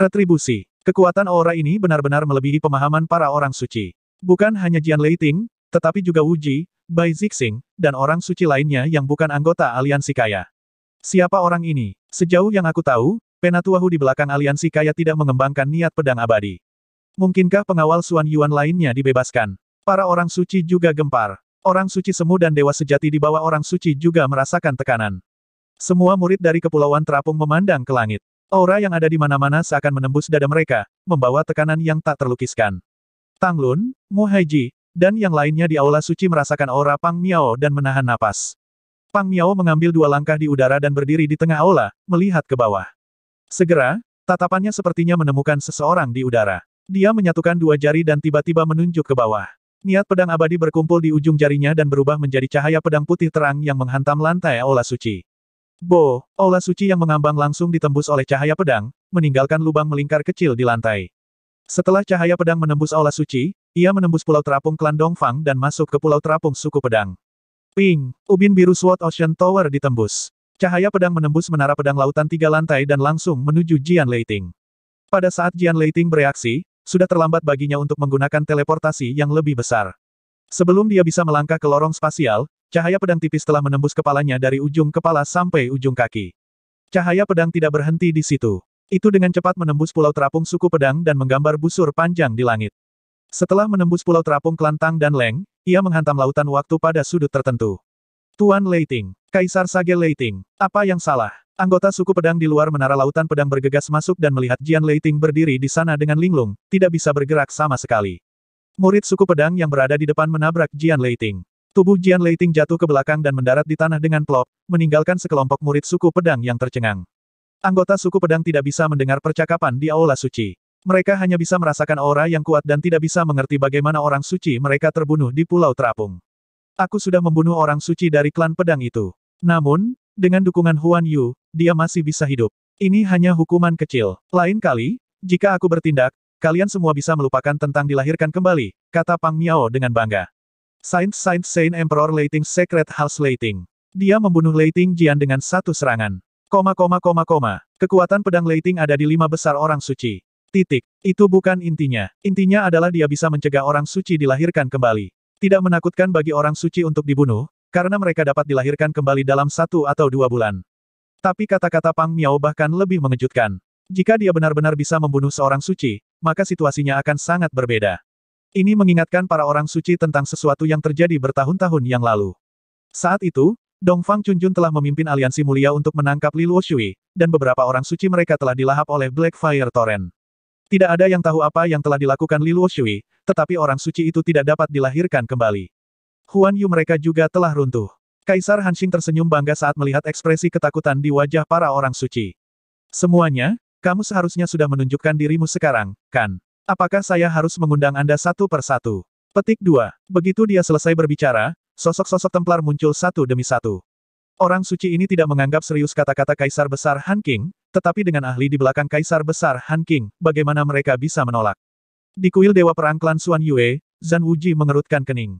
Retribusi. Kekuatan aura ini benar-benar melebihi pemahaman para orang suci. Bukan hanya Jian Leiting, tetapi juga Wuji, Bai Zixing, dan orang suci lainnya yang bukan anggota aliansi kaya. Siapa orang ini? Sejauh yang aku tahu, Penatuahu di belakang aliansi kaya tidak mengembangkan niat pedang abadi. Mungkinkah pengawal Suan Yuan lainnya dibebaskan? Para orang suci juga gempar. Orang suci semu dan dewa sejati di bawah orang suci juga merasakan tekanan. Semua murid dari Kepulauan Terapung memandang ke langit. Aura yang ada di mana-mana seakan menembus dada mereka, membawa tekanan yang tak terlukiskan. Tang Lun, Mu Haiji, dan yang lainnya di aula suci merasakan aura Pang Miao dan menahan napas. Pang Miao mengambil dua langkah di udara dan berdiri di tengah aula, melihat ke bawah. Segera, tatapannya sepertinya menemukan seseorang di udara. Dia menyatukan dua jari dan tiba-tiba menunjuk ke bawah. Niat pedang abadi berkumpul di ujung jarinya dan berubah menjadi cahaya pedang putih terang yang menghantam lantai aula suci. Bo, ola suci yang mengambang langsung ditembus oleh cahaya pedang, meninggalkan lubang melingkar kecil di lantai. Setelah cahaya pedang menembus ola suci, ia menembus pulau terapung klan Dongfang dan masuk ke pulau terapung suku pedang. Ping, ubin biru Sword Ocean Tower ditembus. Cahaya pedang menembus menara pedang lautan tiga lantai dan langsung menuju Jian Leiting. Pada saat Jian Leiting bereaksi, sudah terlambat baginya untuk menggunakan teleportasi yang lebih besar. Sebelum dia bisa melangkah ke lorong spasial, Cahaya pedang tipis telah menembus kepalanya dari ujung kepala sampai ujung kaki. Cahaya pedang tidak berhenti di situ. Itu dengan cepat menembus pulau terapung suku pedang dan menggambar busur panjang di langit. Setelah menembus pulau terapung Kelantang dan Leng, ia menghantam lautan waktu pada sudut tertentu. Tuan Leiting, Kaisar Sage Leiting, apa yang salah? Anggota suku pedang di luar menara lautan pedang bergegas masuk dan melihat Jian Leiting berdiri di sana dengan linglung, tidak bisa bergerak sama sekali. Murid suku pedang yang berada di depan menabrak Jian Leiting. Tubuh Jian Leiting jatuh ke belakang dan mendarat di tanah dengan plop, meninggalkan sekelompok murid suku pedang yang tercengang. Anggota suku pedang tidak bisa mendengar percakapan di aula suci. Mereka hanya bisa merasakan aura yang kuat dan tidak bisa mengerti bagaimana orang suci mereka terbunuh di Pulau Terapung. Aku sudah membunuh orang suci dari klan pedang itu. Namun, dengan dukungan Huan Yu, dia masih bisa hidup. Ini hanya hukuman kecil. Lain kali, jika aku bertindak, kalian semua bisa melupakan tentang dilahirkan kembali, kata Pang Miao dengan bangga. Saint Saint Saint Emperor Leiting Secret House Leiting. Dia membunuh Leiting Jian dengan satu serangan. Koma koma koma koma. Kekuatan pedang Leiting ada di lima besar orang suci. Titik. Itu bukan intinya. Intinya adalah dia bisa mencegah orang suci dilahirkan kembali. Tidak menakutkan bagi orang suci untuk dibunuh, karena mereka dapat dilahirkan kembali dalam satu atau dua bulan. Tapi kata-kata Pang Miao bahkan lebih mengejutkan. Jika dia benar-benar bisa membunuh seorang suci, maka situasinya akan sangat berbeda. Ini mengingatkan para orang suci tentang sesuatu yang terjadi bertahun-tahun yang lalu. Saat itu, Dongfang Chunjun telah memimpin aliansi mulia untuk menangkap Li Luoshui, dan beberapa orang suci mereka telah dilahap oleh Black Fire Torrent. Tidak ada yang tahu apa yang telah dilakukan Li Luoshui, tetapi orang suci itu tidak dapat dilahirkan kembali. Huan Yu mereka juga telah runtuh. Kaisar Hanxing tersenyum bangga saat melihat ekspresi ketakutan di wajah para orang suci. Semuanya, kamu seharusnya sudah menunjukkan dirimu sekarang, kan? Apakah saya harus mengundang Anda satu per satu? Petik 2. Begitu dia selesai berbicara, sosok-sosok Templar muncul satu demi satu. Orang suci ini tidak menganggap serius kata-kata Kaisar Besar Han King, tetapi dengan ahli di belakang Kaisar Besar Han King, bagaimana mereka bisa menolak? Di kuil Dewa Perang Klan Xuan Yue, Zan Wuji mengerutkan kening.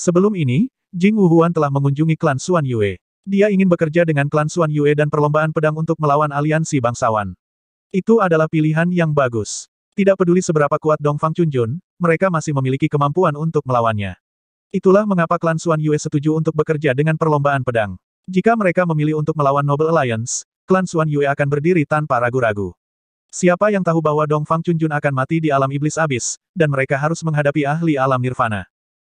Sebelum ini, Jing Wuhuan telah mengunjungi klan Xuan Yue. Dia ingin bekerja dengan klan Xuan Yue dan perlombaan pedang untuk melawan aliansi bangsawan. Itu adalah pilihan yang bagus. Tidak peduli seberapa kuat Dong Fang Chunjun, mereka masih memiliki kemampuan untuk melawannya. Itulah mengapa klan Xuan Yue setuju untuk bekerja dengan perlombaan pedang. Jika mereka memilih untuk melawan Noble Alliance, klan Xuan Yue akan berdiri tanpa ragu-ragu. Siapa yang tahu bahwa Dong Fang Chunjun akan mati di alam iblis abis, dan mereka harus menghadapi ahli alam nirvana.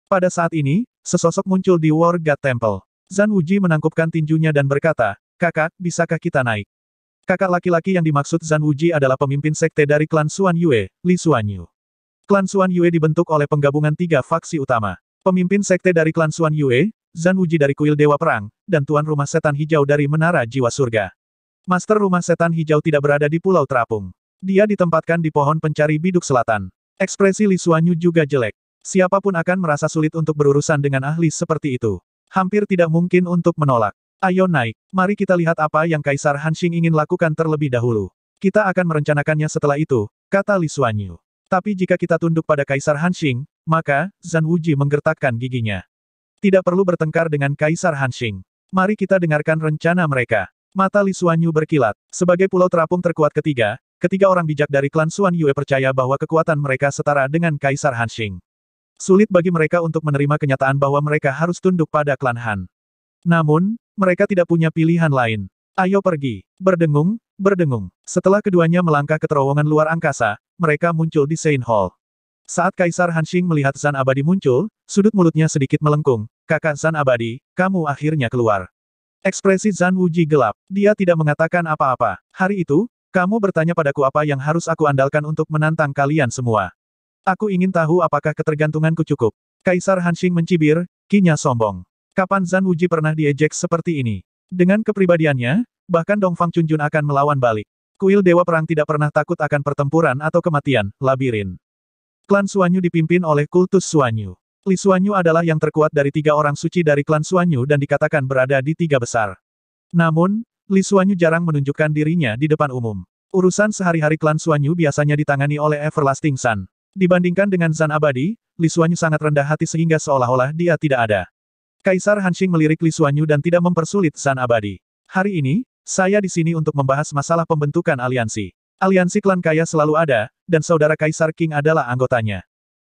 Pada saat ini, sesosok muncul di War God Temple. Zan Wuji menangkupkan tinjunya dan berkata, Kakak, bisakah kita naik? Kakak laki-laki yang dimaksud Zan Wuji adalah pemimpin sekte dari klan Xuan Yue, Li Xuan Yu. Klan Xuan Yue dibentuk oleh penggabungan tiga faksi utama. Pemimpin sekte dari klan Xuan Yue, Zan Wuji dari kuil Dewa Perang, dan Tuan Rumah Setan Hijau dari Menara Jiwa Surga. Master Rumah Setan Hijau tidak berada di Pulau Terapung. Dia ditempatkan di pohon pencari biduk selatan. Ekspresi Li Xuan Yu juga jelek. Siapapun akan merasa sulit untuk berurusan dengan ahli seperti itu. Hampir tidak mungkin untuk menolak. Ayo naik, mari kita lihat apa yang Kaisar Hanshing ingin lakukan terlebih dahulu. Kita akan merencanakannya setelah itu, kata Li Xuanyu. Tapi jika kita tunduk pada Kaisar Hanshing, maka, Zan Wuji menggertakkan giginya. Tidak perlu bertengkar dengan Kaisar Hanshing. Mari kita dengarkan rencana mereka. Mata Li Xuanyu berkilat. Sebagai pulau terapung terkuat ketiga, ketiga orang bijak dari klan Xuan Yue percaya bahwa kekuatan mereka setara dengan Kaisar Hanshing. Sulit bagi mereka untuk menerima kenyataan bahwa mereka harus tunduk pada klan Han. Namun, mereka tidak punya pilihan lain. Ayo pergi. Berdengung, berdengung. Setelah keduanya melangkah ke terowongan luar angkasa, mereka muncul di Saint Hall. Saat Kaisar Hanshing melihat Zan Abadi muncul, sudut mulutnya sedikit melengkung. Kakak Zan Abadi, kamu akhirnya keluar. Ekspresi Zan Wuji gelap. Dia tidak mengatakan apa-apa. Hari itu, kamu bertanya padaku apa yang harus aku andalkan untuk menantang kalian semua. Aku ingin tahu apakah ketergantunganku cukup. Kaisar Hanshing mencibir, kinya sombong. Kapan Zan Wuji pernah diejek seperti ini? Dengan kepribadiannya, bahkan Dongfang Chunjun akan melawan balik. Kuil Dewa Perang tidak pernah takut akan pertempuran atau kematian, labirin. Klan Suanyu dipimpin oleh kultus Suanyu. Li Suanyu adalah yang terkuat dari tiga orang suci dari klan Suanyu dan dikatakan berada di tiga besar. Namun, Li Suanyu jarang menunjukkan dirinya di depan umum. Urusan sehari-hari klan Suanyu biasanya ditangani oleh Everlasting Sun. Dibandingkan dengan Zan Abadi, Li Suanyu sangat rendah hati sehingga seolah-olah dia tidak ada. Kaisar Hanshing melirik Li Xuanyu dan tidak mempersulit San Abadi. Hari ini, saya di sini untuk membahas masalah pembentukan aliansi. Aliansi klan kaya selalu ada, dan saudara Kaisar King adalah anggotanya.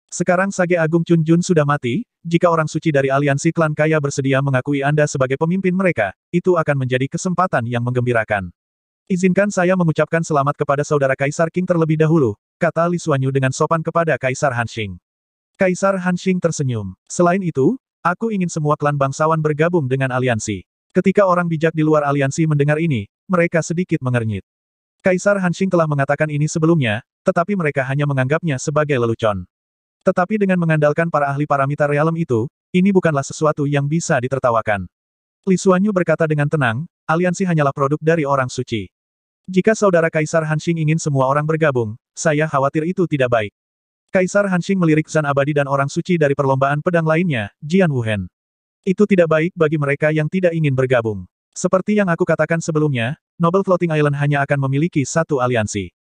Sekarang Sage Agung Chun Jun sudah mati, jika orang suci dari aliansi klan kaya bersedia mengakui Anda sebagai pemimpin mereka, itu akan menjadi kesempatan yang menggembirakan. Izinkan saya mengucapkan selamat kepada saudara Kaisar King terlebih dahulu, kata Li Xuanyu dengan sopan kepada Kaisar Hanshing. Kaisar Hanshing tersenyum. Selain itu, Aku ingin semua klan bangsawan bergabung dengan aliansi. Ketika orang bijak di luar aliansi mendengar ini, mereka sedikit mengernyit. Kaisar Hanshing telah mengatakan ini sebelumnya, tetapi mereka hanya menganggapnya sebagai lelucon. Tetapi dengan mengandalkan para ahli paramita realem itu, ini bukanlah sesuatu yang bisa ditertawakan. Li Xuanyu berkata dengan tenang, aliansi hanyalah produk dari orang suci. Jika saudara Kaisar Hanshing ingin semua orang bergabung, saya khawatir itu tidak baik. Kaisar Hanxing melirik Zan Abadi dan orang suci dari perlombaan pedang lainnya, Jian Wuhen. Itu tidak baik bagi mereka yang tidak ingin bergabung. Seperti yang aku katakan sebelumnya, Nobel Floating Island hanya akan memiliki satu aliansi.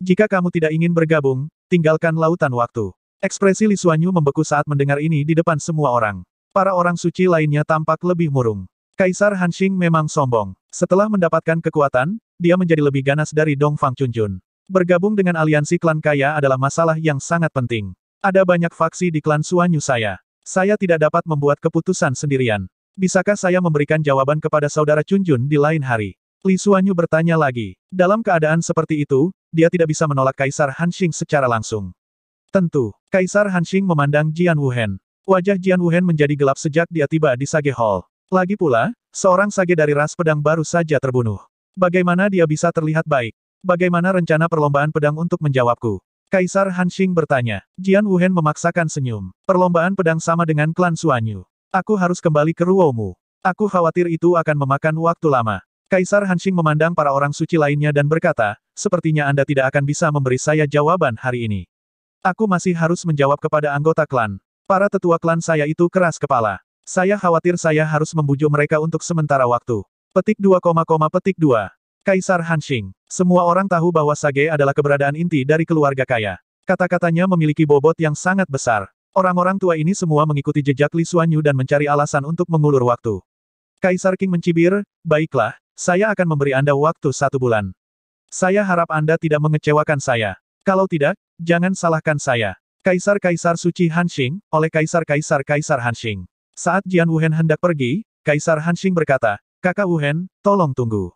Jika kamu tidak ingin bergabung, tinggalkan lautan waktu. Ekspresi Li Xuanyu membeku saat mendengar ini di depan semua orang. Para orang suci lainnya tampak lebih murung. Kaisar Hanxing memang sombong. Setelah mendapatkan kekuatan, dia menjadi lebih ganas dari Dong Fang Chunjun. Bergabung dengan aliansi klan kaya adalah masalah yang sangat penting. Ada banyak faksi di klan Suanyu saya. Saya tidak dapat membuat keputusan sendirian. Bisakah saya memberikan jawaban kepada saudara Chunjun di lain hari? Li Suanyu bertanya lagi. Dalam keadaan seperti itu, dia tidak bisa menolak Kaisar Hanxing secara langsung. Tentu, Kaisar Hanxing memandang Jian Wuhen. Wajah Jian Wuhen menjadi gelap sejak dia tiba di Sage Hall. Lagi pula, seorang sage dari ras pedang baru saja terbunuh. Bagaimana dia bisa terlihat baik? Bagaimana rencana perlombaan pedang untuk menjawabku? Kaisar Hanxing bertanya. Jian Wuhen memaksakan senyum. Perlombaan pedang sama dengan klan Suanyu. Aku harus kembali ke Ruomu. Aku khawatir itu akan memakan waktu lama. Kaisar Hanxing memandang para orang suci lainnya dan berkata, sepertinya Anda tidak akan bisa memberi saya jawaban hari ini. Aku masih harus menjawab kepada anggota klan. Para tetua klan saya itu keras kepala. Saya khawatir saya harus membujuk mereka untuk sementara waktu. Petik 2, petik 2. Kaisar Hanshing. Semua orang tahu bahwa Sage adalah keberadaan inti dari keluarga kaya. Kata-katanya memiliki bobot yang sangat besar. Orang-orang tua ini semua mengikuti jejak Li Xuanyu dan mencari alasan untuk mengulur waktu. Kaisar King mencibir, baiklah, saya akan memberi Anda waktu satu bulan. Saya harap Anda tidak mengecewakan saya. Kalau tidak, jangan salahkan saya. Kaisar-Kaisar Suci Hanshing, oleh Kaisar-Kaisar-Kaisar Hanshing. Saat Jian Wuhen hendak pergi, Kaisar Hanshing berkata, Kakak Wuhen, tolong tunggu.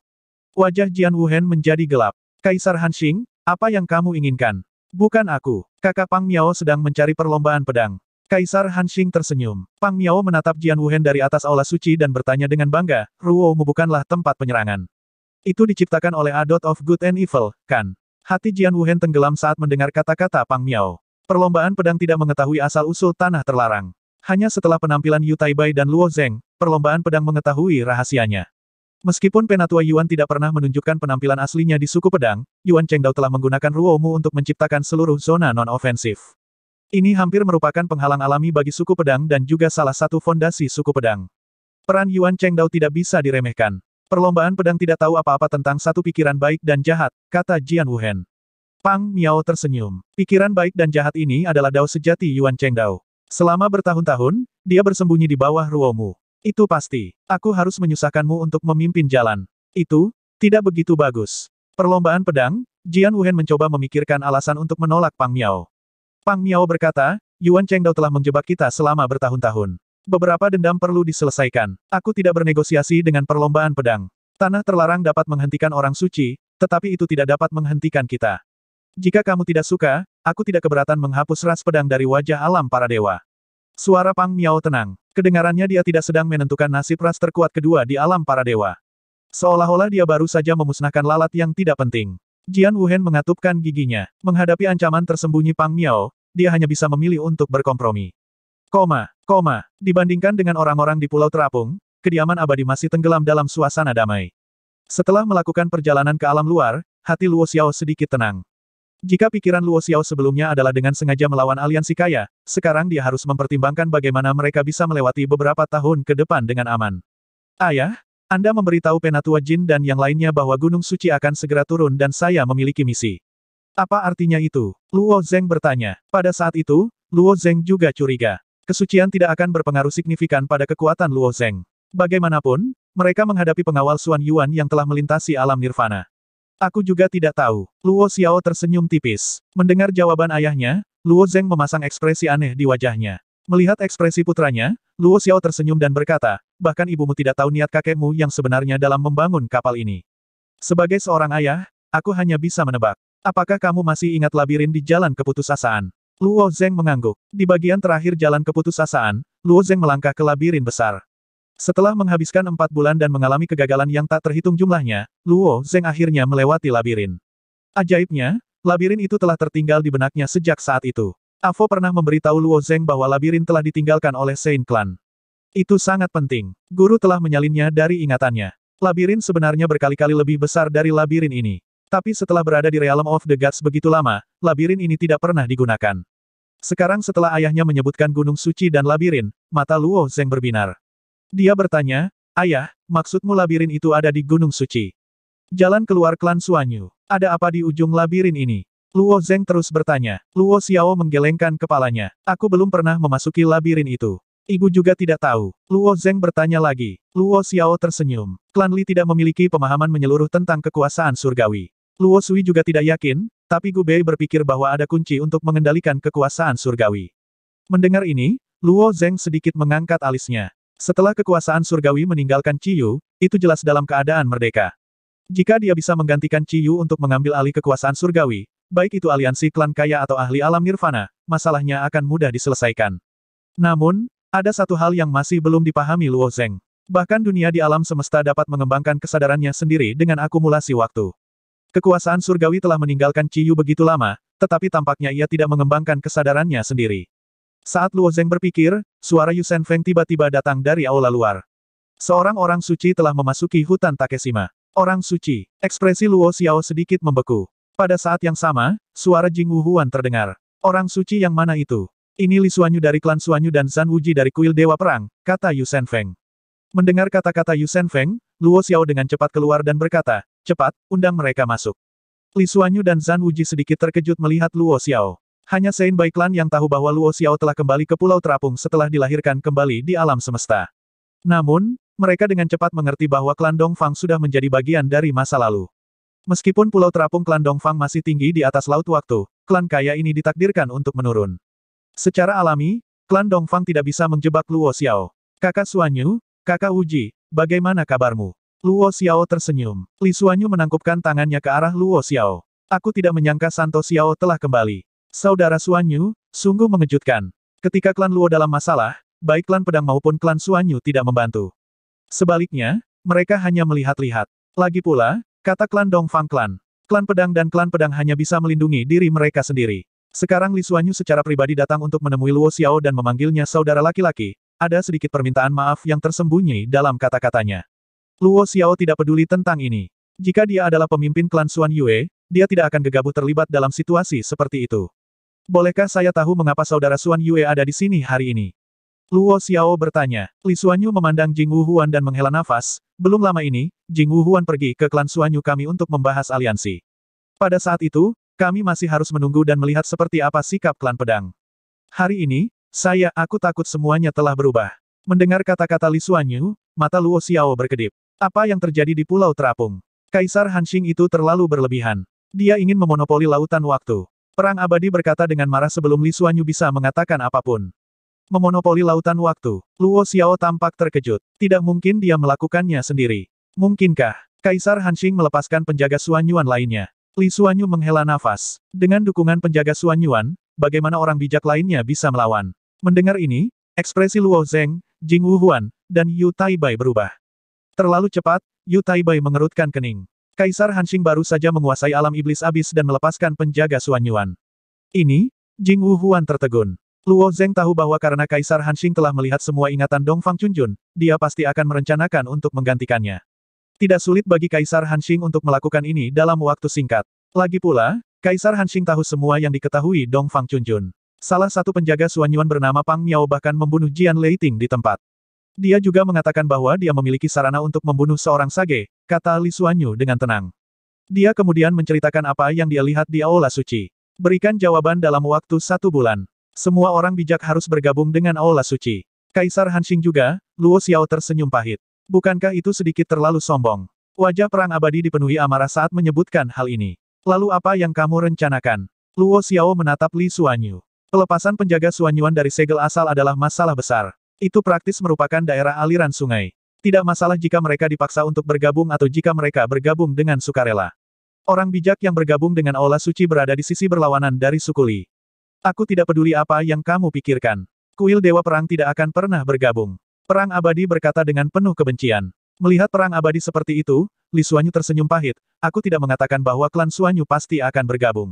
Wajah Jian Wuhen menjadi gelap. Kaisar Xing, apa yang kamu inginkan? Bukan aku. Kakak Pang Miao sedang mencari perlombaan pedang. Kaisar Xing tersenyum. Pang Miao menatap Jian Wuhen dari atas aula suci dan bertanya dengan bangga, Ruo bukanlah tempat penyerangan. Itu diciptakan oleh Adot of Good and Evil, kan? Hati Jian Wuhen tenggelam saat mendengar kata-kata Pang Miao. Perlombaan pedang tidak mengetahui asal-usul tanah terlarang. Hanya setelah penampilan Yu Taibai dan Luo Zeng, perlombaan pedang mengetahui rahasianya. Meskipun Penatua Yuan tidak pernah menunjukkan penampilan aslinya di suku pedang, Yuan Chengdao telah menggunakan Ruomu untuk menciptakan seluruh zona non-ofensif. Ini hampir merupakan penghalang alami bagi suku pedang dan juga salah satu fondasi suku pedang. Peran Yuan Chengdao tidak bisa diremehkan. Perlombaan pedang tidak tahu apa-apa tentang satu pikiran baik dan jahat, kata Jian Wuhen. Pang Miao tersenyum. Pikiran baik dan jahat ini adalah dao sejati Yuan Chengdao. Selama bertahun-tahun, dia bersembunyi di bawah Ruomu. Itu pasti. Aku harus menyusahkanmu untuk memimpin jalan. Itu, tidak begitu bagus. Perlombaan pedang, Jian Wuhen mencoba memikirkan alasan untuk menolak Pang Miao. Pang Miao berkata, Yuan Chengdao telah menjebak kita selama bertahun-tahun. Beberapa dendam perlu diselesaikan. Aku tidak bernegosiasi dengan perlombaan pedang. Tanah terlarang dapat menghentikan orang suci, tetapi itu tidak dapat menghentikan kita. Jika kamu tidak suka, aku tidak keberatan menghapus ras pedang dari wajah alam para dewa. Suara Pang Miao tenang. Kedengarannya dia tidak sedang menentukan nasib ras terkuat kedua di alam para dewa. Seolah-olah dia baru saja memusnahkan lalat yang tidak penting. Jian Wuhen mengatupkan giginya. Menghadapi ancaman tersembunyi Pang Miao, dia hanya bisa memilih untuk berkompromi. Koma, koma, dibandingkan dengan orang-orang di Pulau Terapung, kediaman abadi masih tenggelam dalam suasana damai. Setelah melakukan perjalanan ke alam luar, hati Luo Xiao sedikit tenang. Jika pikiran Luo Xiao sebelumnya adalah dengan sengaja melawan aliansi kaya, sekarang dia harus mempertimbangkan bagaimana mereka bisa melewati beberapa tahun ke depan dengan aman. Ayah, Anda memberitahu Penatua Jin dan yang lainnya bahwa Gunung Suci akan segera turun dan saya memiliki misi. Apa artinya itu? Luo Zeng bertanya. Pada saat itu, Luo Zeng juga curiga. Kesucian tidak akan berpengaruh signifikan pada kekuatan Luo Zeng. Bagaimanapun, mereka menghadapi pengawal Xuan Yuan yang telah melintasi alam nirvana. Aku juga tidak tahu. Luo Xiao tersenyum tipis. Mendengar jawaban ayahnya, Luo Zeng memasang ekspresi aneh di wajahnya. Melihat ekspresi putranya, Luo Xiao tersenyum dan berkata, bahkan ibumu tidak tahu niat kakekmu yang sebenarnya dalam membangun kapal ini. Sebagai seorang ayah, aku hanya bisa menebak. Apakah kamu masih ingat labirin di jalan keputusasaan? Luo Zeng mengangguk. Di bagian terakhir jalan keputusasaan, Luo Zeng melangkah ke labirin besar. Setelah menghabiskan empat bulan dan mengalami kegagalan yang tak terhitung jumlahnya, Luo Zeng akhirnya melewati labirin. Ajaibnya, labirin itu telah tertinggal di benaknya sejak saat itu. Avo pernah memberitahu Luo Zeng bahwa labirin telah ditinggalkan oleh Saint Clan. Itu sangat penting. Guru telah menyalinnya dari ingatannya. Labirin sebenarnya berkali-kali lebih besar dari labirin ini. Tapi setelah berada di Realm of the Gods begitu lama, labirin ini tidak pernah digunakan. Sekarang setelah ayahnya menyebutkan Gunung Suci dan labirin, mata Luo Zeng berbinar. Dia bertanya, Ayah, maksudmu labirin itu ada di Gunung Suci? Jalan keluar klan Suanyu. Ada apa di ujung labirin ini? Luo Zeng terus bertanya. Luo Xiao menggelengkan kepalanya. Aku belum pernah memasuki labirin itu. Ibu juga tidak tahu. Luo Zeng bertanya lagi. Luo Xiao tersenyum. Klan Li tidak memiliki pemahaman menyeluruh tentang kekuasaan surgawi. Luo Sui juga tidak yakin, tapi Gu Bei berpikir bahwa ada kunci untuk mengendalikan kekuasaan surgawi. Mendengar ini, Luo Zeng sedikit mengangkat alisnya. Setelah kekuasaan surgawi meninggalkan Ciyu, itu jelas dalam keadaan merdeka. Jika dia bisa menggantikan Ciyu untuk mengambil alih kekuasaan surgawi, baik itu aliansi klan kaya atau ahli alam nirvana, masalahnya akan mudah diselesaikan. Namun, ada satu hal yang masih belum dipahami Luo Zeng. Bahkan dunia di alam semesta dapat mengembangkan kesadarannya sendiri dengan akumulasi waktu. Kekuasaan surgawi telah meninggalkan Ciyu begitu lama, tetapi tampaknya ia tidak mengembangkan kesadarannya sendiri. Saat Luo Zeng berpikir, suara Yu Yusen Feng tiba-tiba datang dari aula luar. Seorang orang suci telah memasuki hutan Takeshima. Orang suci. Ekspresi Luo Xiao sedikit membeku. Pada saat yang sama, suara Jing Wu Huan terdengar. Orang suci yang mana itu? Ini Li Suanyu dari klan Suanyu dan Zan Wuji dari kuil Dewa Perang, kata Yu Yusen Feng. Mendengar kata-kata Yu Yusen Feng, Luo Xiao dengan cepat keluar dan berkata, cepat, undang mereka masuk. Li Suanyu dan Zan Wuji sedikit terkejut melihat Luo Xiao. Hanya Sein Baiklan yang tahu bahwa Luo Xiao telah kembali ke Pulau Terapung setelah dilahirkan kembali di alam semesta. Namun, mereka dengan cepat mengerti bahwa klan Dongfang sudah menjadi bagian dari masa lalu. Meskipun Pulau Terapung klan Dongfang masih tinggi di atas laut waktu, klan kaya ini ditakdirkan untuk menurun. Secara alami, klan Dongfang tidak bisa menjebak Luo Xiao. Kakak Suanyu, kakak Uji, bagaimana kabarmu? Luo Xiao tersenyum. Li Suanyu menangkupkan tangannya ke arah Luo Xiao. Aku tidak menyangka Santo Xiao telah kembali. Saudara Suanyu, sungguh mengejutkan. Ketika klan Luo dalam masalah, baik klan pedang maupun klan Suanyu tidak membantu. Sebaliknya, mereka hanya melihat-lihat. Lagi pula, kata klan Dongfang klan, klan pedang dan klan pedang hanya bisa melindungi diri mereka sendiri. Sekarang Li Suanyu secara pribadi datang untuk menemui Luo Xiao dan memanggilnya saudara laki-laki, ada sedikit permintaan maaf yang tersembunyi dalam kata-katanya. Luo Xiao tidak peduli tentang ini. Jika dia adalah pemimpin klan Xuan Yue, dia tidak akan gegabah terlibat dalam situasi seperti itu. Bolehkah saya tahu mengapa saudara Suan Yue ada di sini hari ini? Luo Xiao bertanya. Li Yu memandang Jing Wuhuan dan menghela nafas. Belum lama ini, Jing Wuhuan pergi ke klan Yu kami untuk membahas aliansi. Pada saat itu, kami masih harus menunggu dan melihat seperti apa sikap klan pedang. Hari ini, saya, aku takut semuanya telah berubah. Mendengar kata-kata Li Yu, mata Luo Xiao berkedip. Apa yang terjadi di Pulau Terapung? Kaisar Hanxing itu terlalu berlebihan. Dia ingin memonopoli lautan waktu. Perang abadi berkata dengan marah sebelum Li Xuanyu bisa mengatakan apapun. Memonopoli lautan waktu, Luo Xiao tampak terkejut. Tidak mungkin dia melakukannya sendiri. Mungkinkah? Kaisar Hanxing melepaskan penjaga Yuan lainnya. Li Yu menghela nafas. Dengan dukungan penjaga Yuan, bagaimana orang bijak lainnya bisa melawan? Mendengar ini, ekspresi Luo Zeng, Jing Wu Huan, dan Yu Taibai berubah. Terlalu cepat, Yu Taibai mengerutkan kening. Kaisar Hanshing baru saja menguasai alam iblis abis dan melepaskan penjaga Suanyuan. Ini, Jing Wu Huan tertegun. Luo Zeng tahu bahwa karena Kaisar Hanshing telah melihat semua ingatan Dong Fang Chunjun, dia pasti akan merencanakan untuk menggantikannya. Tidak sulit bagi Kaisar Hanshing untuk melakukan ini dalam waktu singkat. Lagi pula, Kaisar Hanshing tahu semua yang diketahui Dong Fang Chunjun. Salah satu penjaga Suanyuan bernama Pang Miao bahkan membunuh Jian Leiting di tempat. Dia juga mengatakan bahwa dia memiliki sarana untuk membunuh seorang sage, kata Li Suanyu dengan tenang. Dia kemudian menceritakan apa yang dia lihat di Aula Suci. Berikan jawaban dalam waktu satu bulan. Semua orang bijak harus bergabung dengan Aula Suci. Kaisar Hanxing juga, Luo Xiao tersenyum pahit. Bukankah itu sedikit terlalu sombong? Wajah perang abadi dipenuhi amarah saat menyebutkan hal ini. Lalu apa yang kamu rencanakan? Luo Xiao menatap Li Suanyu. Pelepasan penjaga Xuanyuan dari segel asal adalah masalah besar. Itu praktis merupakan daerah aliran sungai. Tidak masalah jika mereka dipaksa untuk bergabung atau jika mereka bergabung dengan sukarela. Orang bijak yang bergabung dengan Aula Suci berada di sisi berlawanan dari Sukuli. Aku tidak peduli apa yang kamu pikirkan. Kuil Dewa Perang tidak akan pernah bergabung. Perang Abadi berkata dengan penuh kebencian. Melihat Perang Abadi seperti itu, Li Suanyu tersenyum pahit, aku tidak mengatakan bahwa klan Suanyu pasti akan bergabung.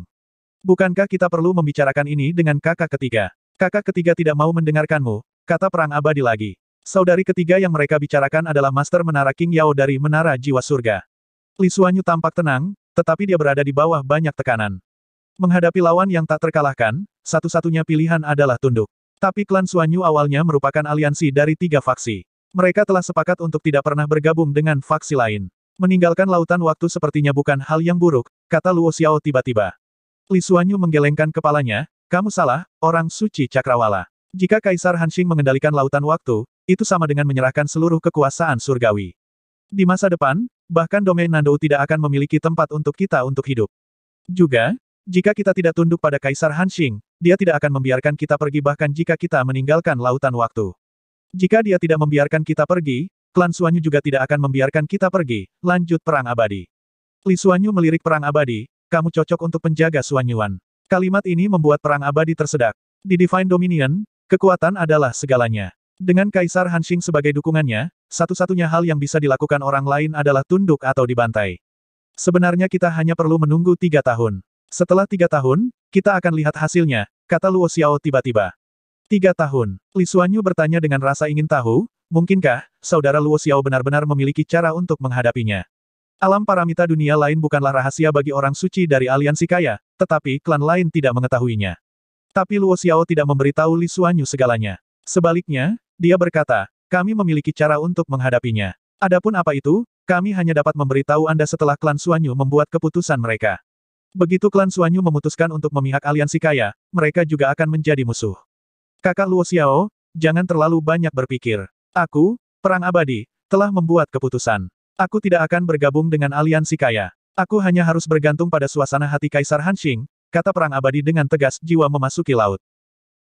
Bukankah kita perlu membicarakan ini dengan kakak ketiga? Kakak ketiga tidak mau mendengarkanmu, Kata Perang Abadi lagi. Saudari ketiga yang mereka bicarakan adalah Master Menara King Yao dari Menara Jiwa Surga. Li Xuanyu tampak tenang, tetapi dia berada di bawah banyak tekanan. Menghadapi lawan yang tak terkalahkan, satu-satunya pilihan adalah tunduk. Tapi klan Suanyu awalnya merupakan aliansi dari tiga faksi. Mereka telah sepakat untuk tidak pernah bergabung dengan faksi lain. Meninggalkan lautan waktu sepertinya bukan hal yang buruk, kata Luo Xiao tiba-tiba. Li Xuanyu menggelengkan kepalanya, kamu salah, orang suci cakrawala. Jika Kaisar Hanshing mengendalikan lautan waktu, itu sama dengan menyerahkan seluruh kekuasaan surgawi. Di masa depan, bahkan domain Nando tidak akan memiliki tempat untuk kita untuk hidup. Juga, jika kita tidak tunduk pada Kaisar Hanshing, dia tidak akan membiarkan kita pergi bahkan jika kita meninggalkan lautan waktu. Jika dia tidak membiarkan kita pergi, klan Suanyu juga tidak akan membiarkan kita pergi, lanjut perang abadi. Li Suanyu melirik perang abadi, kamu cocok untuk penjaga Suanyuan. Kalimat ini membuat perang abadi tersedak. Di Divine Dominion, Kekuatan adalah segalanya. Dengan Kaisar Hanshing sebagai dukungannya, satu-satunya hal yang bisa dilakukan orang lain adalah tunduk atau dibantai. Sebenarnya kita hanya perlu menunggu tiga tahun. Setelah tiga tahun, kita akan lihat hasilnya, kata Luo Xiao tiba-tiba. Tiga tahun, Li Xuanyu bertanya dengan rasa ingin tahu, mungkinkah, saudara Luo Xiao benar-benar memiliki cara untuk menghadapinya. Alam paramita dunia lain bukanlah rahasia bagi orang suci dari aliansi kaya, tetapi klan lain tidak mengetahuinya. Tapi Luo Xiao tidak memberitahu Li Xuanyu segalanya. Sebaliknya, dia berkata, kami memiliki cara untuk menghadapinya. Adapun apa itu, kami hanya dapat memberitahu Anda setelah klan Xuanyu membuat keputusan mereka. Begitu klan Xuanyu memutuskan untuk memihak aliansi kaya, mereka juga akan menjadi musuh. Kakak Luo Xiao, jangan terlalu banyak berpikir. Aku, Perang Abadi, telah membuat keputusan. Aku tidak akan bergabung dengan aliansi kaya. Aku hanya harus bergantung pada suasana hati Kaisar Hanshing, kata perang abadi dengan tegas, jiwa memasuki laut.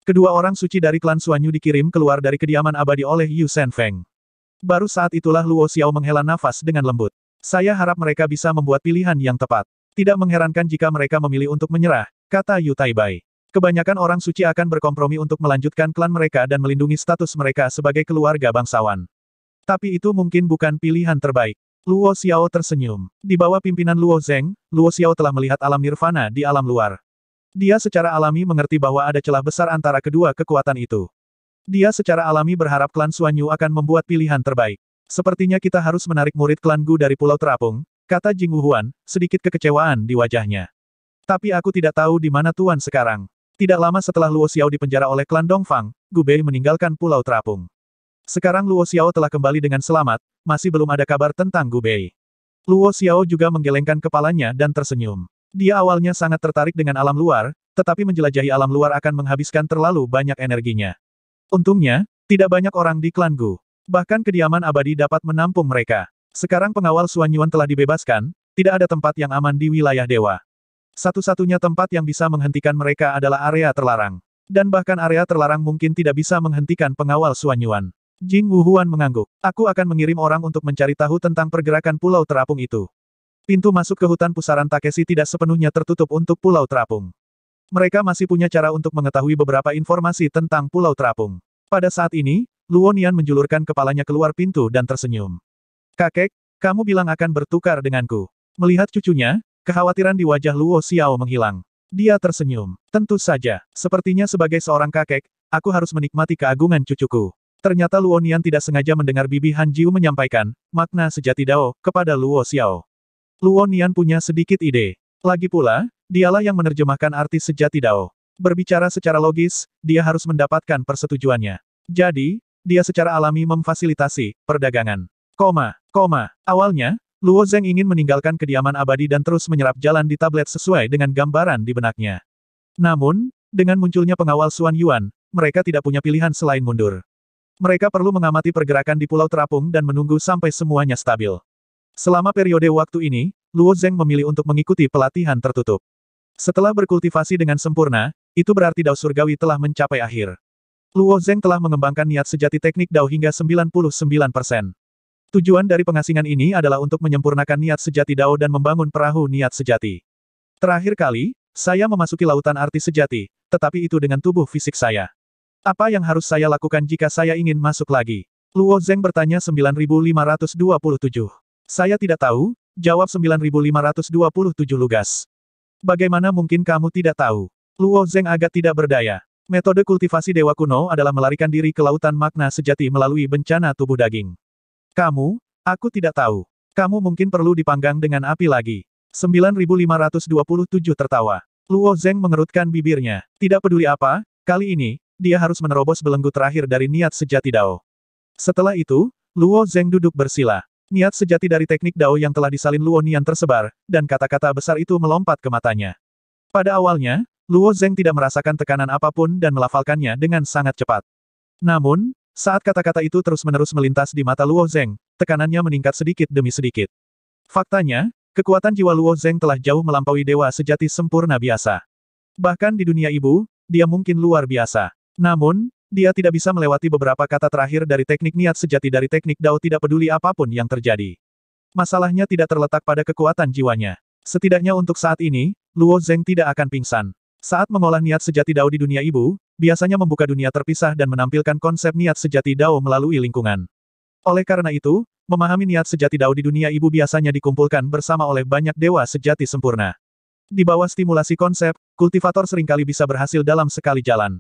Kedua orang suci dari klan Suanyu dikirim keluar dari kediaman abadi oleh Yu Feng. Baru saat itulah Luo Xiao menghela nafas dengan lembut. Saya harap mereka bisa membuat pilihan yang tepat. Tidak mengherankan jika mereka memilih untuk menyerah, kata Yu Taibai. Kebanyakan orang suci akan berkompromi untuk melanjutkan klan mereka dan melindungi status mereka sebagai keluarga bangsawan. Tapi itu mungkin bukan pilihan terbaik. Luo Xiao tersenyum. Di bawah pimpinan Luo Zeng, Luo Xiao telah melihat alam nirvana di alam luar. Dia secara alami mengerti bahwa ada celah besar antara kedua kekuatan itu. Dia secara alami berharap klan Suanyu akan membuat pilihan terbaik. Sepertinya kita harus menarik murid klan Gu dari Pulau Terapung, kata Jing Wuhuan, sedikit kekecewaan di wajahnya. Tapi aku tidak tahu di mana Tuan sekarang. Tidak lama setelah Luo Xiao dipenjara oleh klan Dongfang, Gu Bei meninggalkan Pulau Terapung. Sekarang Luo Xiao telah kembali dengan selamat, masih belum ada kabar tentang Gu Bei. Luo Xiao juga menggelengkan kepalanya dan tersenyum. Dia awalnya sangat tertarik dengan alam luar, tetapi menjelajahi alam luar akan menghabiskan terlalu banyak energinya. Untungnya, tidak banyak orang di klan Gu. Bahkan kediaman abadi dapat menampung mereka. Sekarang pengawal Suan Yuan telah dibebaskan, tidak ada tempat yang aman di wilayah dewa. Satu-satunya tempat yang bisa menghentikan mereka adalah area terlarang. Dan bahkan area terlarang mungkin tidak bisa menghentikan pengawal Suan Yuan. Jing Wuhuan mengangguk. Aku akan mengirim orang untuk mencari tahu tentang pergerakan pulau terapung itu. Pintu masuk ke hutan pusaran Takeshi tidak sepenuhnya tertutup untuk pulau terapung. Mereka masih punya cara untuk mengetahui beberapa informasi tentang pulau terapung. Pada saat ini, Luonian menjulurkan kepalanya keluar pintu dan tersenyum. Kakek, kamu bilang akan bertukar denganku. Melihat cucunya, kekhawatiran di wajah Luo Xiao menghilang. Dia tersenyum. Tentu saja, sepertinya sebagai seorang kakek, aku harus menikmati keagungan cucuku. Ternyata Luo Nian tidak sengaja mendengar Bibi Han Jiu menyampaikan, makna sejati Dao, kepada Luo Xiao. Luo Nian punya sedikit ide. Lagi pula, dialah yang menerjemahkan arti sejati Dao. Berbicara secara logis, dia harus mendapatkan persetujuannya. Jadi, dia secara alami memfasilitasi perdagangan. Koma, koma. Awalnya, Luo Zeng ingin meninggalkan kediaman abadi dan terus menyerap jalan di tablet sesuai dengan gambaran di benaknya. Namun, dengan munculnya pengawal Suan Yuan, mereka tidak punya pilihan selain mundur. Mereka perlu mengamati pergerakan di Pulau Terapung dan menunggu sampai semuanya stabil. Selama periode waktu ini, Luo Zeng memilih untuk mengikuti pelatihan tertutup. Setelah berkultivasi dengan sempurna, itu berarti Dao Surgawi telah mencapai akhir. Luo Zeng telah mengembangkan niat sejati teknik Dao hingga 99%. Tujuan dari pengasingan ini adalah untuk menyempurnakan niat sejati Dao dan membangun perahu niat sejati. Terakhir kali, saya memasuki lautan arti sejati, tetapi itu dengan tubuh fisik saya. Apa yang harus saya lakukan jika saya ingin masuk lagi? Luo Zeng bertanya 9527. Saya tidak tahu, jawab 9527 lugas. Bagaimana mungkin kamu tidak tahu? Luo Zeng agak tidak berdaya. Metode kultivasi dewa kuno adalah melarikan diri ke lautan makna sejati melalui bencana tubuh daging. Kamu, aku tidak tahu. Kamu mungkin perlu dipanggang dengan api lagi. 9527 tertawa. Luo Zeng mengerutkan bibirnya. Tidak peduli apa, kali ini, dia harus menerobos belenggu terakhir dari niat sejati Dao. Setelah itu, Luo Zeng duduk bersila. Niat sejati dari teknik Dao yang telah disalin Luo Nian tersebar, dan kata-kata besar itu melompat ke matanya. Pada awalnya, Luo Zeng tidak merasakan tekanan apapun dan melafalkannya dengan sangat cepat. Namun, saat kata-kata itu terus-menerus melintas di mata Luo Zeng, tekanannya meningkat sedikit demi sedikit. Faktanya, kekuatan jiwa Luo Zeng telah jauh melampaui dewa sejati sempurna biasa. Bahkan di dunia ibu, dia mungkin luar biasa. Namun, dia tidak bisa melewati beberapa kata terakhir dari teknik niat sejati dari teknik Dao tidak peduli apapun yang terjadi. Masalahnya tidak terletak pada kekuatan jiwanya. Setidaknya untuk saat ini, Luo Zeng tidak akan pingsan. Saat mengolah niat sejati Dao di dunia ibu, biasanya membuka dunia terpisah dan menampilkan konsep niat sejati Dao melalui lingkungan. Oleh karena itu, memahami niat sejati Dao di dunia ibu biasanya dikumpulkan bersama oleh banyak dewa sejati sempurna. Di bawah stimulasi konsep, kultivator seringkali bisa berhasil dalam sekali jalan.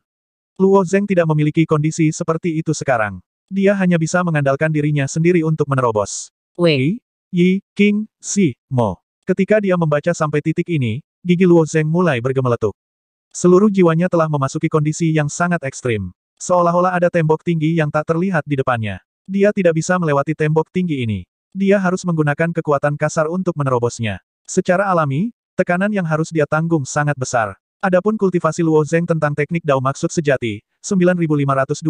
Luo Zeng tidak memiliki kondisi seperti itu sekarang. Dia hanya bisa mengandalkan dirinya sendiri untuk menerobos. Wei, Yi, King, Si, Mo. Ketika dia membaca sampai titik ini, gigi Luo Zeng mulai bergemeletuk. Seluruh jiwanya telah memasuki kondisi yang sangat ekstrim. Seolah-olah ada tembok tinggi yang tak terlihat di depannya. Dia tidak bisa melewati tembok tinggi ini. Dia harus menggunakan kekuatan kasar untuk menerobosnya. Secara alami, tekanan yang harus dia tanggung sangat besar. Adapun kultivasi Luo Zeng tentang teknik Dao maksud sejati, 9527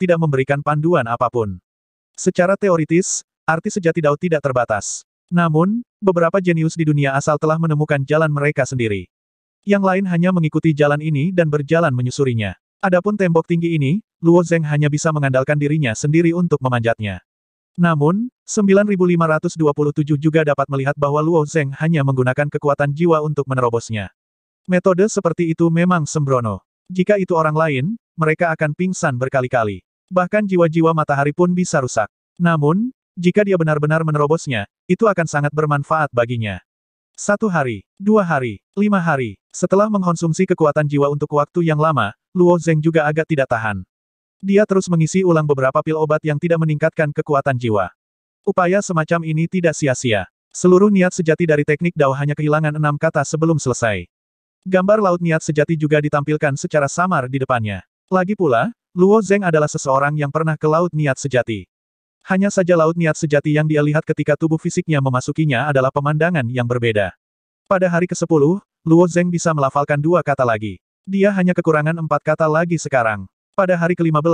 tidak memberikan panduan apapun. Secara teoritis, arti sejati Dao tidak terbatas. Namun, beberapa jenius di dunia asal telah menemukan jalan mereka sendiri. Yang lain hanya mengikuti jalan ini dan berjalan menyusurinya. Adapun tembok tinggi ini, Luo Zeng hanya bisa mengandalkan dirinya sendiri untuk memanjatnya. Namun, 9527 juga dapat melihat bahwa Luo Zeng hanya menggunakan kekuatan jiwa untuk menerobosnya. Metode seperti itu memang sembrono. Jika itu orang lain, mereka akan pingsan berkali-kali. Bahkan jiwa-jiwa matahari pun bisa rusak. Namun, jika dia benar-benar menerobosnya, itu akan sangat bermanfaat baginya. Satu hari, dua hari, lima hari. Setelah mengkonsumsi kekuatan jiwa untuk waktu yang lama, Luo Zeng juga agak tidak tahan. Dia terus mengisi ulang beberapa pil obat yang tidak meningkatkan kekuatan jiwa. Upaya semacam ini tidak sia-sia. Seluruh niat sejati dari teknik Dao hanya kehilangan enam kata sebelum selesai. Gambar laut niat sejati juga ditampilkan secara samar di depannya. Lagi pula, Luo Zeng adalah seseorang yang pernah ke laut niat sejati. Hanya saja laut niat sejati yang dia lihat ketika tubuh fisiknya memasukinya adalah pemandangan yang berbeda. Pada hari ke-10, Luo Zeng bisa melafalkan dua kata lagi. Dia hanya kekurangan empat kata lagi sekarang. Pada hari ke-15,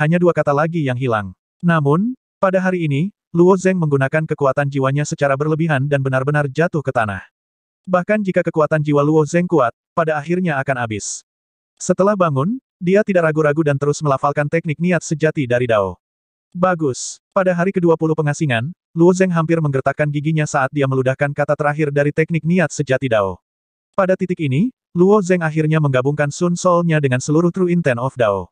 hanya dua kata lagi yang hilang. Namun, pada hari ini, Luo Zeng menggunakan kekuatan jiwanya secara berlebihan dan benar-benar jatuh ke tanah. Bahkan jika kekuatan jiwa Luo Zeng kuat, pada akhirnya akan habis. Setelah bangun, dia tidak ragu-ragu dan terus melafalkan teknik niat sejati dari Dao. Bagus. Pada hari ke-20 pengasingan, Luo Zeng hampir menggertakkan giginya saat dia meludahkan kata terakhir dari teknik niat sejati Dao. Pada titik ini, Luo Zeng akhirnya menggabungkan Sun Soul-nya dengan seluruh True Intent of Dao.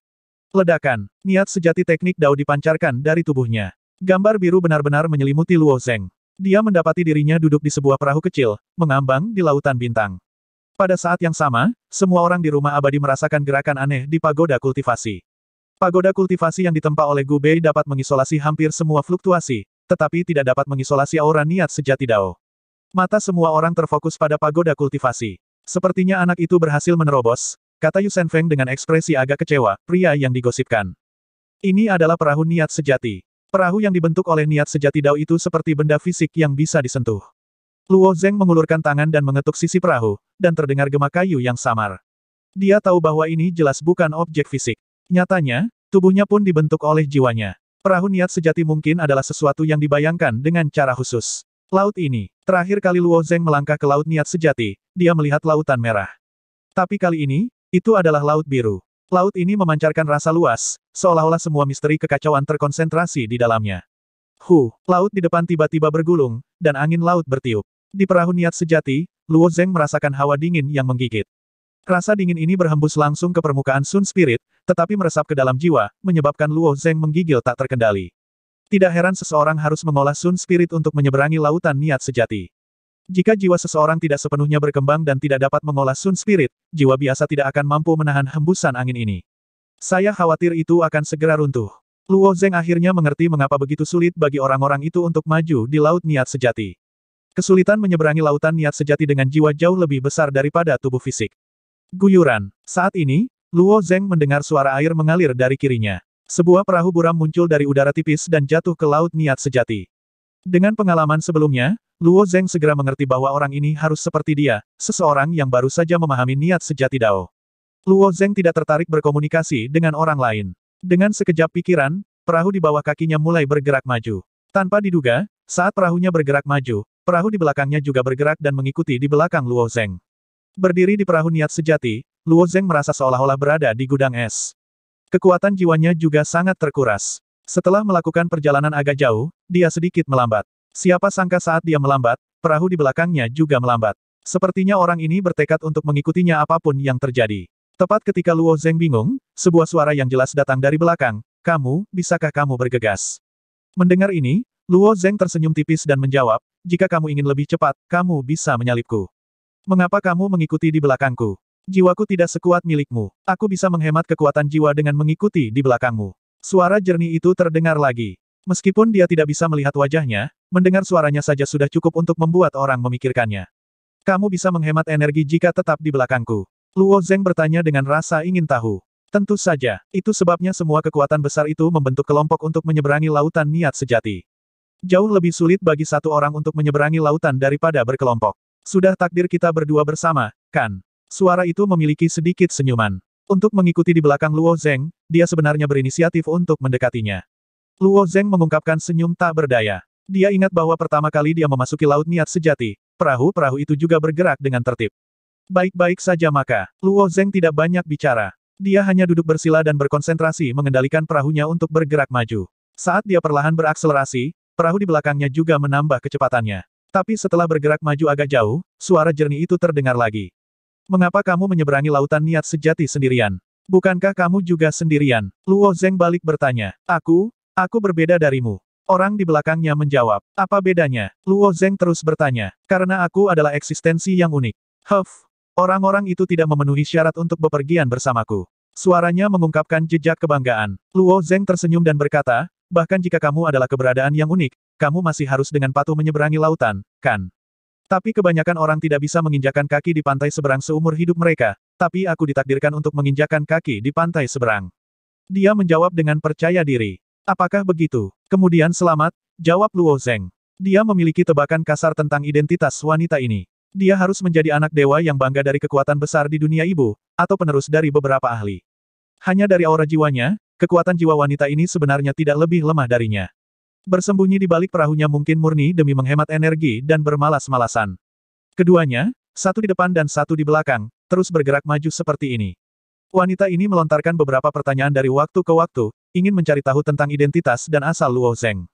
Ledakan, niat sejati teknik Dao dipancarkan dari tubuhnya. Gambar biru benar-benar menyelimuti Luo Zeng. Dia mendapati dirinya duduk di sebuah perahu kecil, mengambang di lautan bintang. Pada saat yang sama, semua orang di rumah abadi merasakan gerakan aneh di pagoda kultivasi. Pagoda kultivasi yang ditempa oleh Gubei dapat mengisolasi hampir semua fluktuasi, tetapi tidak dapat mengisolasi aura niat sejati Dao. Mata semua orang terfokus pada pagoda kultivasi. Sepertinya anak itu berhasil menerobos, kata Yusen Feng dengan ekspresi agak kecewa, pria yang digosipkan. Ini adalah perahu niat sejati. Perahu yang dibentuk oleh niat sejati Dao itu seperti benda fisik yang bisa disentuh. Luo Zeng mengulurkan tangan dan mengetuk sisi perahu, dan terdengar gema kayu yang samar. Dia tahu bahwa ini jelas bukan objek fisik. Nyatanya, tubuhnya pun dibentuk oleh jiwanya. Perahu niat sejati mungkin adalah sesuatu yang dibayangkan dengan cara khusus. Laut ini, terakhir kali Luo Zeng melangkah ke laut niat sejati, dia melihat lautan merah. Tapi kali ini, itu adalah laut biru. Laut ini memancarkan rasa luas, seolah-olah semua misteri kekacauan terkonsentrasi di dalamnya. Hu, laut di depan tiba-tiba bergulung, dan angin laut bertiup. Di perahu niat sejati, Luo Zeng merasakan hawa dingin yang menggigit. Rasa dingin ini berhembus langsung ke permukaan Sun Spirit, tetapi meresap ke dalam jiwa, menyebabkan Luo Zeng menggigil tak terkendali. Tidak heran seseorang harus mengolah Sun Spirit untuk menyeberangi lautan niat sejati. Jika jiwa seseorang tidak sepenuhnya berkembang dan tidak dapat mengolah Sun Spirit, jiwa biasa tidak akan mampu menahan hembusan angin ini. Saya khawatir itu akan segera runtuh. Luo Zeng akhirnya mengerti mengapa begitu sulit bagi orang-orang itu untuk maju di Laut Niat Sejati. Kesulitan menyeberangi lautan niat sejati dengan jiwa jauh lebih besar daripada tubuh fisik. Guyuran. Saat ini, Luo Zeng mendengar suara air mengalir dari kirinya. Sebuah perahu buram muncul dari udara tipis dan jatuh ke Laut Niat Sejati. Dengan pengalaman sebelumnya, Luo Zeng segera mengerti bahwa orang ini harus seperti dia, seseorang yang baru saja memahami niat sejati Dao. Luo Zeng tidak tertarik berkomunikasi dengan orang lain. Dengan sekejap pikiran, perahu di bawah kakinya mulai bergerak maju. Tanpa diduga, saat perahunya bergerak maju, perahu di belakangnya juga bergerak dan mengikuti di belakang Luo Zeng. Berdiri di perahu niat sejati, Luo Zeng merasa seolah-olah berada di gudang es. Kekuatan jiwanya juga sangat terkuras. Setelah melakukan perjalanan agak jauh, dia sedikit melambat. Siapa sangka saat dia melambat, perahu di belakangnya juga melambat. Sepertinya orang ini bertekad untuk mengikutinya apapun yang terjadi. Tepat ketika Luo Zeng bingung, sebuah suara yang jelas datang dari belakang, kamu, bisakah kamu bergegas? Mendengar ini, Luo Zeng tersenyum tipis dan menjawab, jika kamu ingin lebih cepat, kamu bisa menyalipku. Mengapa kamu mengikuti di belakangku? Jiwaku tidak sekuat milikmu. Aku bisa menghemat kekuatan jiwa dengan mengikuti di belakangmu. Suara jernih itu terdengar lagi. Meskipun dia tidak bisa melihat wajahnya, mendengar suaranya saja sudah cukup untuk membuat orang memikirkannya. Kamu bisa menghemat energi jika tetap di belakangku. Luo Zeng bertanya dengan rasa ingin tahu. Tentu saja, itu sebabnya semua kekuatan besar itu membentuk kelompok untuk menyeberangi lautan niat sejati. Jauh lebih sulit bagi satu orang untuk menyeberangi lautan daripada berkelompok. Sudah takdir kita berdua bersama, kan? Suara itu memiliki sedikit senyuman. Untuk mengikuti di belakang Luo Zeng, dia sebenarnya berinisiatif untuk mendekatinya. Luo Zeng mengungkapkan senyum tak berdaya. Dia ingat bahwa pertama kali dia memasuki laut niat sejati, perahu-perahu itu juga bergerak dengan tertib. Baik-baik saja maka, Luo Zeng tidak banyak bicara. Dia hanya duduk bersila dan berkonsentrasi mengendalikan perahunya untuk bergerak maju. Saat dia perlahan berakselerasi, perahu di belakangnya juga menambah kecepatannya. Tapi setelah bergerak maju agak jauh, suara jernih itu terdengar lagi. Mengapa kamu menyeberangi lautan niat sejati sendirian? Bukankah kamu juga sendirian? Luo Zeng balik bertanya. Aku? Aku berbeda darimu. Orang di belakangnya menjawab. Apa bedanya? Luo Zeng terus bertanya. Karena aku adalah eksistensi yang unik. Huff. Orang-orang itu tidak memenuhi syarat untuk bepergian bersamaku. Suaranya mengungkapkan jejak kebanggaan. Luo Zeng tersenyum dan berkata, bahkan jika kamu adalah keberadaan yang unik, kamu masih harus dengan patuh menyeberangi lautan, kan? Tapi kebanyakan orang tidak bisa menginjakan kaki di pantai seberang seumur hidup mereka, tapi aku ditakdirkan untuk menginjakan kaki di pantai seberang. Dia menjawab dengan percaya diri. Apakah begitu? Kemudian selamat, jawab Luo Zeng. Dia memiliki tebakan kasar tentang identitas wanita ini. Dia harus menjadi anak dewa yang bangga dari kekuatan besar di dunia ibu, atau penerus dari beberapa ahli. Hanya dari aura jiwanya, kekuatan jiwa wanita ini sebenarnya tidak lebih lemah darinya. Bersembunyi di balik perahunya mungkin murni demi menghemat energi dan bermalas-malasan. Keduanya, satu di depan dan satu di belakang, terus bergerak maju seperti ini. Wanita ini melontarkan beberapa pertanyaan dari waktu ke waktu, ingin mencari tahu tentang identitas dan asal Luo Zeng.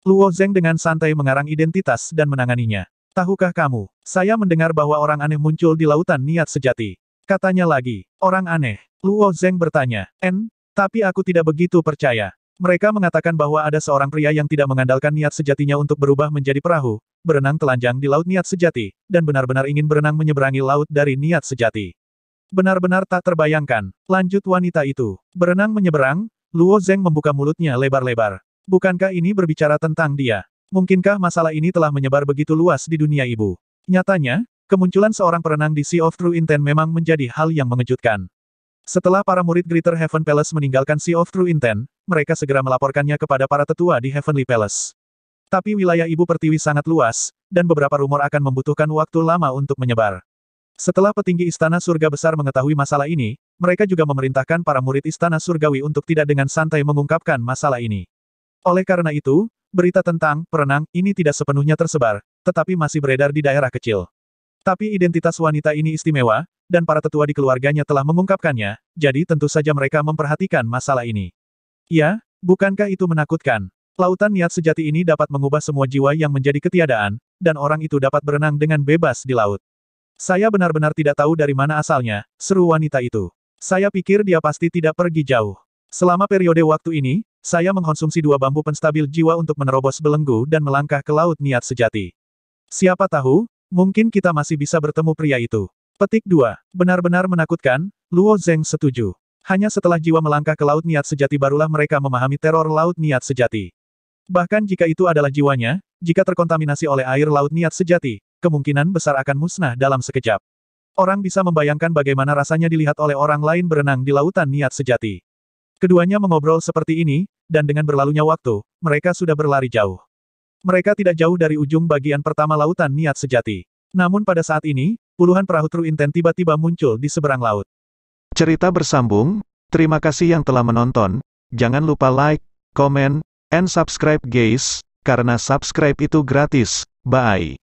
Luo Zeng dengan santai mengarang identitas dan menanganinya. Tahukah kamu, saya mendengar bahwa orang aneh muncul di lautan niat sejati. Katanya lagi, orang aneh. Luo Zeng bertanya, En, tapi aku tidak begitu percaya. Mereka mengatakan bahwa ada seorang pria yang tidak mengandalkan niat sejatinya untuk berubah menjadi perahu, berenang telanjang di laut niat sejati, dan benar-benar ingin berenang menyeberangi laut dari niat sejati. Benar-benar tak terbayangkan, lanjut wanita itu. Berenang menyeberang, Luo Zeng membuka mulutnya lebar-lebar. Bukankah ini berbicara tentang dia? Mungkinkah masalah ini telah menyebar begitu luas di dunia ibu? Nyatanya, kemunculan seorang perenang di Sea of True Intent memang menjadi hal yang mengejutkan. Setelah para murid Greater Heaven Palace meninggalkan Sea of True Intent, mereka segera melaporkannya kepada para tetua di Heavenly Palace. Tapi wilayah Ibu Pertiwi sangat luas, dan beberapa rumor akan membutuhkan waktu lama untuk menyebar. Setelah petinggi Istana Surga Besar mengetahui masalah ini, mereka juga memerintahkan para murid Istana Surgawi untuk tidak dengan santai mengungkapkan masalah ini. Oleh karena itu, berita tentang perenang ini tidak sepenuhnya tersebar, tetapi masih beredar di daerah kecil. Tapi identitas wanita ini istimewa, dan para tetua di keluarganya telah mengungkapkannya, jadi tentu saja mereka memperhatikan masalah ini. Ya, bukankah itu menakutkan? Lautan niat sejati ini dapat mengubah semua jiwa yang menjadi ketiadaan, dan orang itu dapat berenang dengan bebas di laut. Saya benar-benar tidak tahu dari mana asalnya, seru wanita itu. Saya pikir dia pasti tidak pergi jauh. Selama periode waktu ini, saya mengkonsumsi dua bambu penstabil jiwa untuk menerobos belenggu dan melangkah ke laut niat sejati. Siapa tahu, mungkin kita masih bisa bertemu pria itu. Petik 2. Benar-benar menakutkan, Luo Zeng setuju. Hanya setelah jiwa melangkah ke Laut Niat Sejati barulah mereka memahami teror Laut Niat Sejati. Bahkan jika itu adalah jiwanya, jika terkontaminasi oleh air Laut Niat Sejati, kemungkinan besar akan musnah dalam sekejap. Orang bisa membayangkan bagaimana rasanya dilihat oleh orang lain berenang di Lautan Niat Sejati. Keduanya mengobrol seperti ini, dan dengan berlalunya waktu, mereka sudah berlari jauh. Mereka tidak jauh dari ujung bagian pertama Lautan Niat Sejati. Namun pada saat ini, puluhan perahu intent tiba-tiba muncul di seberang laut. Cerita bersambung, terima kasih yang telah menonton, jangan lupa like, comment, and subscribe guys, karena subscribe itu gratis, bye.